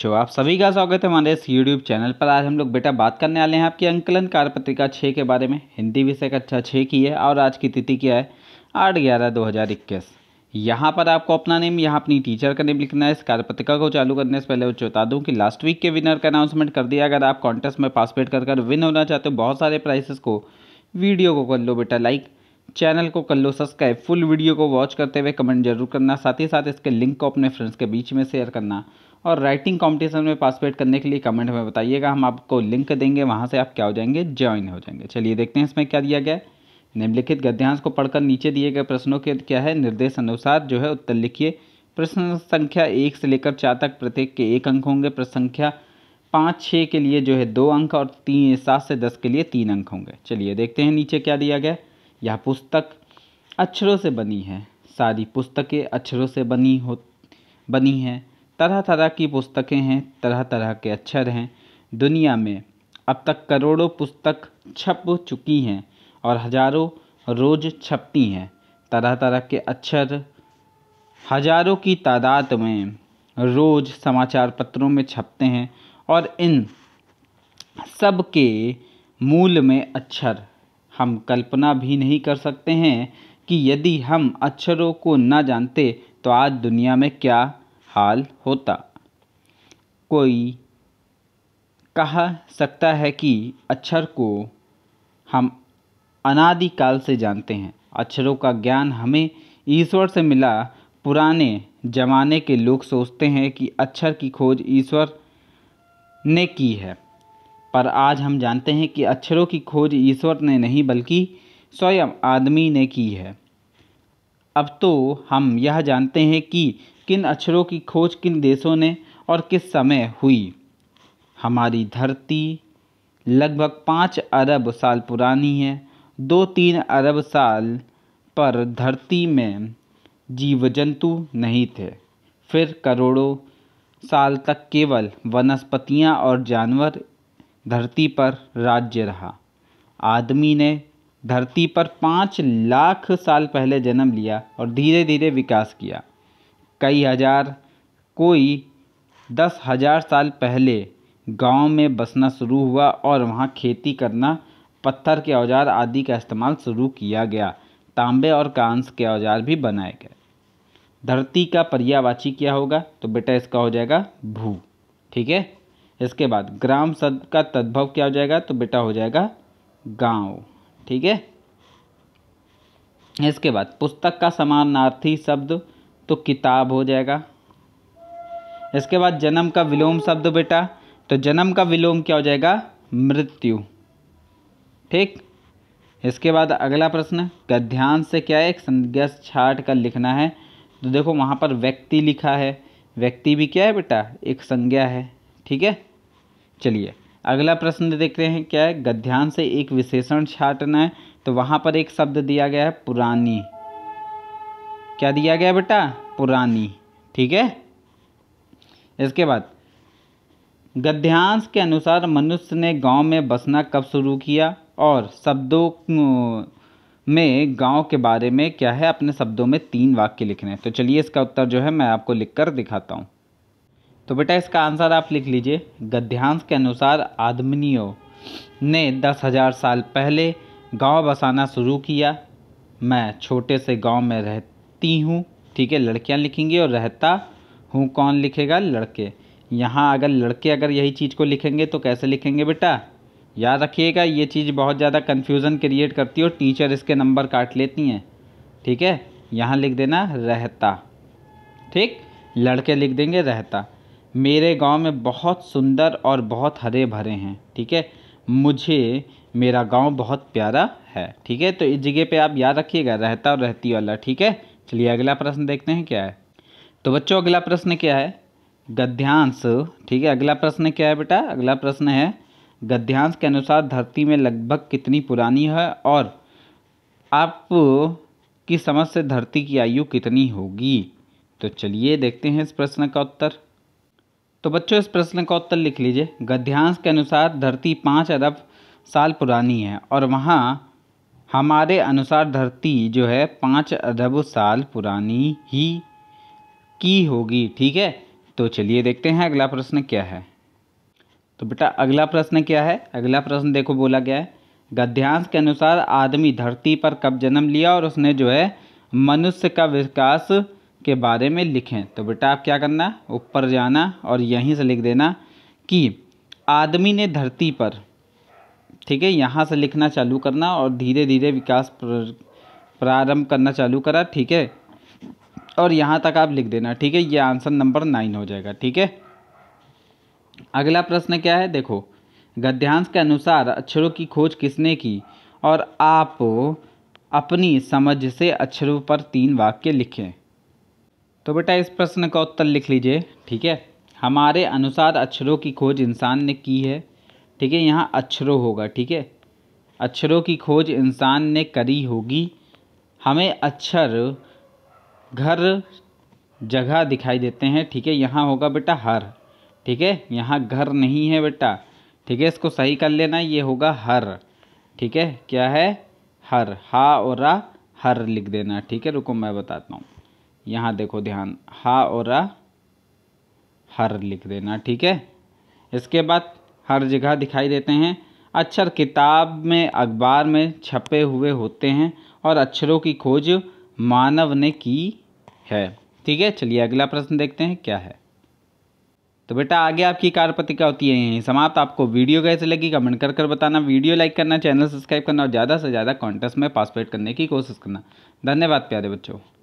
जो आप सभी का स्वागत है हमारे इस यूट्यूब चैनल पर आज हम लोग बेटा बात करने वाले हैं आपकी अंकलन पत्रिका छः के बारे में हिंदी विषय कक्षा छः की है और आज की तिथि क्या है आठ ग्यारह दो हज़ार इक्कीस यहाँ पर आपको अपना नेम यहाँ अपनी टीचर का नेम लिखना है इस कार्यपत्रिका को चालू करने से पहले वो बता दूँ कि लास्ट वीक के विनर का अनाउंसमेंट कर दिया अगर आप कॉन्टेस्ट में पार्टिसिपेट कर कर विन होना चाहते हो बहुत सारे प्राइसेस को वीडियो को कर लो बेटा लाइक चैनल को कर लो सब्सक्राइब फुल वीडियो को वॉच करते हुए कमेंट जरूर करना साथ ही साथ इसके लिंक को अपने फ्रेंड्स के बीच में शेयर करना और राइटिंग कंपटीशन में पार्टिसिपेट करने के लिए कमेंट में बताइएगा हम आपको लिंक देंगे वहाँ से आप क्या हो जाएंगे ज्वाइन हो जाएंगे चलिए देखते हैं इसमें क्या दिया गया निम्नलिखित गद्यांश को पढ़कर नीचे दिए गए प्रश्नों के क्या है निर्देश अनुसार जो है उत्तर लिखिए प्रश्न संख्या एक से लेकर चार तक प्रत्येक के एक अंक होंगे प्रश्न संख्या पाँच छः के लिए जो है दो अंक और तीन सात से दस के लिए तीन अंक होंगे चलिए देखते हैं नीचे क्या दिया गया है यह पुस्तक अक्षरों से बनी है सारी पुस्तकें अक्षरों से बनी हो बनी हैं तरह तरह की पुस्तकें हैं तरह तरह के अक्षर हैं दुनिया में अब तक करोड़ों पुस्तक छप चुकी हैं और हजारों रोज़ छपती हैं तरह तरह के अक्षर हजारों की तादाद में रोज़ समाचार पत्रों में छपते हैं और इन सब के मूल में अक्षर हम कल्पना भी नहीं कर सकते हैं कि यदि हम अक्षरों को न जानते तो आज दुनिया में क्या हाल होता कोई कहा सकता है कि अक्षर को हम अनादिकाल से जानते हैं अक्षरों का ज्ञान हमें ईश्वर से मिला पुराने जमाने के लोग सोचते हैं कि अक्षर की खोज ईश्वर ने की है पर आज हम जानते हैं कि अक्षरों की खोज ईश्वर ने नहीं बल्कि स्वयं आदमी ने की है अब तो हम यह जानते हैं कि किन अक्षरों की खोज किन देशों ने और किस समय हुई हमारी धरती लगभग पाँच अरब साल पुरानी है दो तीन अरब साल पर धरती में जीव जंतु नहीं थे फिर करोड़ों साल तक केवल वनस्पतियाँ और जानवर धरती पर राज्य रहा आदमी ने धरती पर पाँच लाख साल पहले जन्म लिया और धीरे धीरे विकास किया कई हजार कोई दस हजार साल पहले गांव में बसना शुरू हुआ और वहां खेती करना पत्थर के औजार आदि का इस्तेमाल शुरू किया गया तांबे और कांस के औजार भी बनाए गए धरती का पर्यावाची क्या होगा तो बेटा इसका हो जाएगा भू ठीक है इसके बाद ग्राम शब्द का तद्भव क्या हो जाएगा तो बेटा हो जाएगा गांव ठीक है इसके बाद पुस्तक का समानार्थी शब्द तो किताब हो जाएगा इसके बाद जन्म का विलोम शब्द बेटा तो जन्म का विलोम क्या हो जाएगा मृत्यु ठीक इसके बाद अगला प्रश्न गध्यांश से क्या है एक संज्ञा छाट का लिखना है तो देखो वहाँ पर व्यक्ति लिखा है व्यक्ति भी क्या है बेटा एक संज्ञा है ठीक है चलिए अगला प्रश्न देखते हैं क्या है गध्यान से एक विशेषण छाटना है तो वहाँ पर एक शब्द दिया गया है पुरानी क्या दिया गया बेटा पुरानी ठीक है इसके बाद गध्यांश के अनुसार मनुष्य ने गांव में बसना कब शुरू किया और शब्दों में गांव के बारे में क्या है अपने शब्दों में तीन वाक्य लिखने हैं तो चलिए इसका उत्तर जो है मैं आपको लिखकर दिखाता हूँ तो बेटा इसका आंसर आप लिख लीजिए गद्यांश के अनुसार आदमनियों ने दस हजार साल पहले गांव बसाना शुरू किया मैं छोटे से गांव में रहती हूँ ठीक है लड़कियाँ लिखेंगी और रहता हूँ कौन लिखेगा लड़के यहाँ अगर लड़के अगर यही चीज़ को लिखेंगे तो कैसे लिखेंगे बेटा याद रखिएगा ये चीज़ बहुत ज़्यादा कन्फ्यूज़न क्रिएट करती है और टीचर इसके नंबर काट लेती हैं ठीक है यहाँ लिख देना रहता ठीक लड़के लिख देंगे रहता मेरे गाँव में बहुत सुंदर और बहुत हरे भरे हैं ठीक है मुझे मेरा गाँव बहुत प्यारा है ठीक है तो इस जगह पे आप याद रखिएगा रहता और रहती वाला ठीक है चलिए अगला प्रश्न देखते हैं क्या है तो बच्चों अगला प्रश्न क्या है गद्यांश ठीक है अगला प्रश्न क्या है बेटा अगला प्रश्न है गद्यांश के अनुसार धरती में लगभग कितनी पुरानी है और आप की समझ से धरती की आयु कितनी होगी तो चलिए देखते हैं इस प्रश्न का उत्तर तो बच्चों इस प्रश्न का उत्तर लिख लीजिए गद्यांश के अनुसार धरती पाँच अरब साल पुरानी है और वहाँ हमारे अनुसार धरती जो है पाँच अरब साल पुरानी ही की होगी ठीक है तो चलिए देखते हैं अगला प्रश्न क्या है तो बेटा अगला प्रश्न क्या है अगला प्रश्न देखो बोला गया है गद्यांश के अनुसार आदमी धरती पर कब जन्म लिया और उसने जो है मनुष्य का विकास के बारे में लिखें तो बेटा आप क्या करना ऊपर जाना और यहीं से लिख देना कि आदमी ने धरती पर ठीक है यहाँ से लिखना चालू करना और धीरे धीरे विकास प्रारंभ करना चालू करा ठीक है और यहाँ तक आप लिख देना ठीक है ये आंसर नंबर नाइन हो जाएगा ठीक है अगला प्रश्न क्या है देखो गद्यांश के अनुसार अक्षरों की खोज किसने की और आप अपनी समझ से अक्षरों पर तीन वाक्य लिखें तो बेटा इस प्रश्न का उत्तर लिख लीजिए ठीक है हमारे अनुसार अक्षरों की खोज इंसान ने की है ठीक है यहाँ अक्षरों होगा ठीक है अक्षरों की खोज इंसान ने करी होगी हमें अक्षर घर जगह दिखाई देते हैं ठीक है यहाँ होगा बेटा हर ठीक है यहाँ घर नहीं है बेटा ठीक है इसको सही कर लेना ये होगा हर ठीक है क्या है हर हा और रा हर लिख देना ठीक है रुको मैं बताता हूँ यहाँ देखो ध्यान हा और रा हर लिख देना ठीक है इसके बाद हर जगह दिखाई देते हैं अक्षर किताब में अखबार में छपे हुए होते हैं और अक्षरों की खोज मानव ने की है ठीक है चलिए अगला प्रश्न देखते हैं क्या है तो बेटा आगे आपकी कार्यपत्रिका होती है यहीं समाप्त आपको वीडियो कैसे लगी कमेंट कर कर बताना वीडियो लाइक करना चैनल सब्सक्राइब करना और ज़्यादा से ज़्यादा कॉन्टेस्ट में पार्टिसिपेट करने की कोशिश करना धन्यवाद प्यारे बच्चों